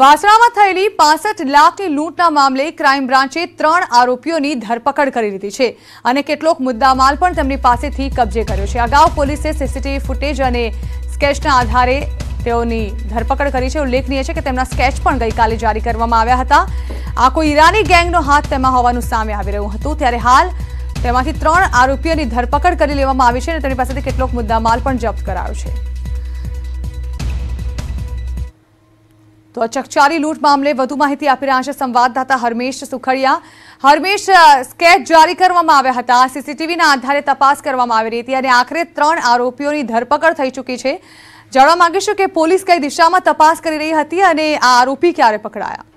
વાસણામાં થયેલી પાસઠ લાખની લૂંટના મામલે ક્રાઇમ બ્રાન્ચે ત્રણ આરોપીઓની ધરપકડ કરી લીધી છે અને કેટલોક મુદ્દામાલ પણ તેમની પાસેથી કબજે કર્યો છે અગાઉ પોલીસે સીસીટીવી ફૂટેજ અને સ્કેચના આધારે તેઓની ધરપકડ કરી છે ઉલ્લેખનીય છે કે તેમના સ્કેચ પણ ગઈકાલે જારી કરવામાં આવ્યા હતા આ કોઈ ઈરાની ગેંગનો હાથ તેમાં હોવાનું સામે આવી રહ્યું હતું ત્યારે હાલ તેમાંથી ત્રણ આરોપીઓની ધરપકડ કરી લેવામાં આવી છે અને તેની પાસેથી કેટલોક મુદ્દા માલ પણ જપ્ત કરાયો છે તો આ ચકચારી લૂંટ મામલે વધુ માહિતી આપી રહ્યા છે સંવાદદાતા હરમેશ સુખડિયા હરમેશ સ્કેચ જારી કરવામાં આવ્યા હતા સીસીટીવીના આધારે તપાસ કરવામાં આવી રહી હતી અને આખરે ત્રણ આરોપીઓની ધરપકડ થઈ ચૂકી છે જાણવા માગીશું કે પોલીસ કઈ દિશામાં તપાસ કરી રહી હતી અને આ આરોપી ક્યારે પકડાયા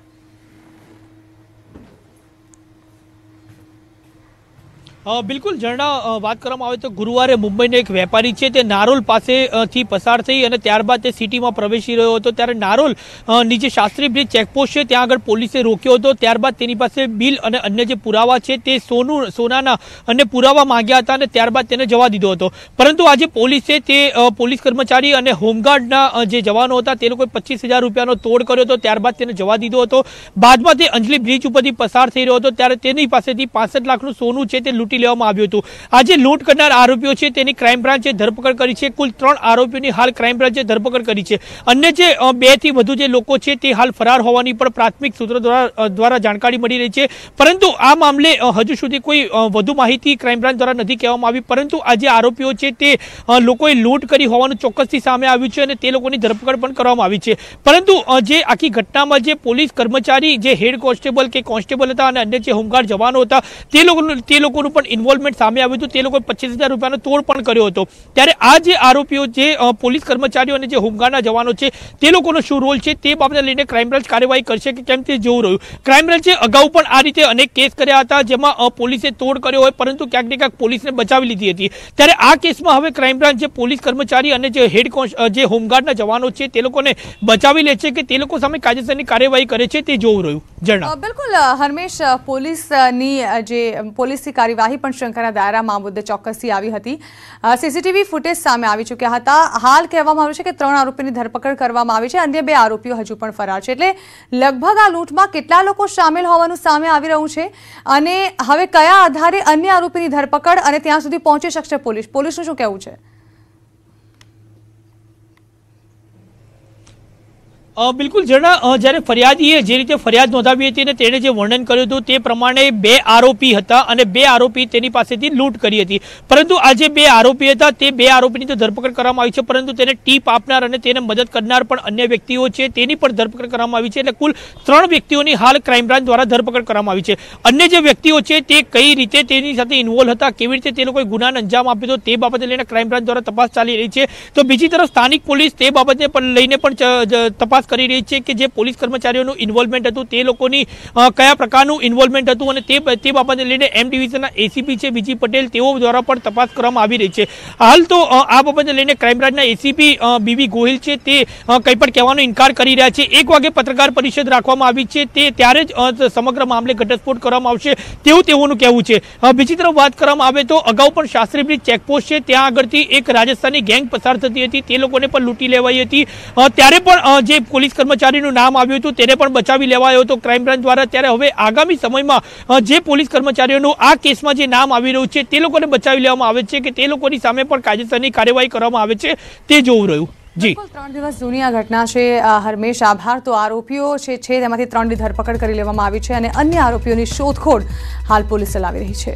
બિલકુલ ઝરણા વાત કરવામાં આવે તો ગુરુવારે મુંબઈનો એક વેપારી છે તે નારોલ પાસેથી પસાર થઈ અને ત્યારબાદ તે સિટીમાં પ્રવેશી રહ્યો હતો ત્યારે નારોલ નીચે શાસ્ત્રી બ્રિજ ચેકપોસ્ટ છે ત્યાં આગળ પોલીસે રોક્યો હતો ત્યારબાદ તેની પાસે બિલ અને અન્ય જે પુરાવા છે તે સોનું સોનાના અને પુરાવા માંગ્યા હતા અને ત્યારબાદ તેને જવા દીધો હતો પરંતુ આજે પોલીસે તે પોલીસ કર્મચારી અને હોમગાર્ડના જે જવાનો હતા તે લોકોએ પચીસ હજાર રૂપિયાનો તોડ કર્યો હતો ત્યારબાદ તેને જવા દીધો હતો બાદમાં તે અંજલી બ્રિજ ઉપરથી પસાર થઈ રહ્યો હતો ત્યારે તેની પાસેથી પાસઠ લાખનું સોનું છે તે લૂંટી ઝડપી લેવામાં આવ્યું હતું આજે લૂંટ કરનાર આરોપીઓ છે તેની ક્રાઇમ બ્રાન્ચે ધરપકડ કરી છે કુલ ત્રણ આરોપીઓની હાલ ક્રાઇમ બ્રાન્ચે ધરપકડ કરી છે અન્ય જે થી વધુ જે લોકો છે તે હાલ ફરાર હોવાની પણ પ્રાથમિક સૂત્રો દ્વારા દ્વારા જાણકારી મળી રહી છે પરંતુ આ મામલે હજુ સુધી કોઈ વધુ માહિતી ક્રાઇમ બ્રાન્ચ દ્વારા નથી કહેવામાં આવી પરંતુ આ જે આરોપીઓ છે તે લોકોએ લૂંટ કરી હોવાનું ચોક્કસથી સામે આવ્યું છે અને તે લોકોની ધરપકડ પણ કરવામાં આવી છે પરંતુ જે આખી ઘટનામાં જે પોલીસ કર્મચારી જે હેડ કોન્સ્ટેબલ કે કોન્સ્ટેબલ હતા અને અન્ય જે હોમગાર્ડ જવાનો હતા તે લોકોનું તે લોકોનું પણ ઇન્વોલ્વમેન્ટ સામે આવ્યું હતું તે લોકોએ પચીસ હજાર રૂપિયાનો તોડ પણ કર્યો હતો ત્યારે આ જે આરોપીઓ જે પોલીસ કર્મચારીઓ અને જે હોમગાર્ડના જવાનો છે તે લોકોનો શું રોલ છે તે બાબતને લઈને ક્રાઇમ બ્રાન્ચ કાર્યવાહી કરશે કે કેમ તે જોવું રહ્યું ક્રાઇમ બ્રાન્ચે અગાઉ પણ આ રીતે અનેક કેસ કર્યા હતા જેમાં પોલીસે તોડ કર્યો હોય પરંતુ ક્યાંક ને ક્યાંક પોલીસને બચાવી લીધી હતી ત્યારે આ કેસમાં હવે ક્રાઇમ બ્રાન્ચ જે પોલીસ કર્મચારી અને જે હેડ જે હોમગાર્ડના જવાનો છે તે લોકોને બચાવી લે છે કે તે લોકો સામે કાયદેસરની કાર્યવાહી કરે છે તે જોવું રહ્યું જણા બિલકુલ હરમેશ પોલીસની જે પોલીસની કાર્યવાહી પહેલાંથી પણ શંકાના દાયરામાં આ ચોકસી આવી હતી સીસીટીવી ફૂટેજ સામે આવી ચૂક્યા હતા હાલ કહેવામાં આવ્યું છે કે ત્રણ આરોપીની ધરપકડ કરવામાં આવી છે અન્ય બે આરોપીઓ હજુ પણ ફરાર છે એટલે લગભગ આ લૂંટમાં કેટલા લોકો સામેલ હોવાનું સામે આવી રહ્યું છે અને હવે કયા આધારે અન્ય આરોપીની ધરપકડ અને ત્યાં સુધી પહોંચી શકશે પોલીસ પોલીસનું શું કહેવું છે બિલકુલ જણા જ્યારે ફરિયાદીએ જે રીતે ફરિયાદ નોંધાવી હતી અને તેણે જે વર્ણન કર્યું હતું તે પ્રમાણે બે આરોપી હતા અને બે આરોપી તેની પાસેથી લૂંટ કરી હતી પરંતુ આ જે બે આરોપી હતા તે બે આરોપીની તો ધરપકડ કરવામાં આવી છે પરંતુ તેને ટીપ આપનાર અને તેને મદદ કરનાર પણ અન્ય વ્યક્તિઓ છે તેની પણ ધરપકડ કરવામાં આવી છે એટલે કુલ ત્રણ વ્યક્તિઓની હાલ ક્રાઇમ બ્રાન્ચ દ્વારા ધરપકડ કરવામાં આવી છે અન્ય જે વ્યક્તિઓ છે તે કઈ રીતે તેની સાથે ઇન્વોલ્વ હતા કેવી રીતે તે લોકોએ ગુનાને અંજામ આપ્યો હતો તે બાબતે લઈને ક્રાઇમ બ્રાન્ચ દ્વારા તપાસ ચાલી રહી છે તો બીજી તરફ સ્થાનિક પોલીસ તે બાબતને પણ લઈને પણ તપાસ તપાસ કરી રહી છે કે જે પોલીસ કર્મચારીઓનું ઇન્વોલ્વમેન્ટ હતું તે લોકોની કયા પ્રકારનું ઇન્વોલ્વમેન્ટ હતું અને તે તે બાબતને લઈને એમ ડિવિઝનના એસીપી છે બીજી પટેલ તેઓ દ્વારા પણ તપાસ કરવામાં આવી રહી છે હાલ તો આ બાબતને લઈને ક્રાઇમબ્રાન્ચના એસીપી બીવી ગોહિલ છે તે કંઈ પણ કહેવાનો ઇનકાર કરી રહ્યા છે એક વાગે પત્રકાર પરિષદ રાખવામાં આવી છે તે ત્યારે જ સમગ્ર મામલે ઘટસ્ફોટ કરવામાં આવશે તેવું તેઓનું કહેવું છે બીજી તરફ વાત કરવામાં આવે તો અગાઉ પણ શાસ્ત્રી બ્રિજ ચેકપોસ્ટ છે ત્યાં આગળથી એક રાજસ્થાની ગેંગ પસાર થતી હતી તે લોકોને પણ લૂંટી લેવાઈ હતી ત્યારે પણ જે પોલીસ કર્મચારીનું નામ આવ્યું હતું તેને પણ બચાવી લેવાયો હતો ક્રાઇમ બ્રાન્ચ દ્વારા ત્યારે હવે આગામી સમયમાં જે પોલીસ કર્મચારીઓનું આ કેસમાં જે નામ આવી રહ્યું છે તે લોકોને બચાવી લેવામાં આવે છે કે તે લોકોની સામે પણ કાયદેસરની કાર્યવાહી કરવામાં આવે છે તે જોવું રહ્યું જી ત્રણ દિવસ જૂની આ ઘટના છે હરમેશ આભાર તો આરોપીઓ છે તેમાંથી ત્રણની ધરપકડ કરી લેવામાં આવી છે અને અન્ય આરોપીઓની શોધખોળ હાલ પોલીસ ચલાવી રહી છે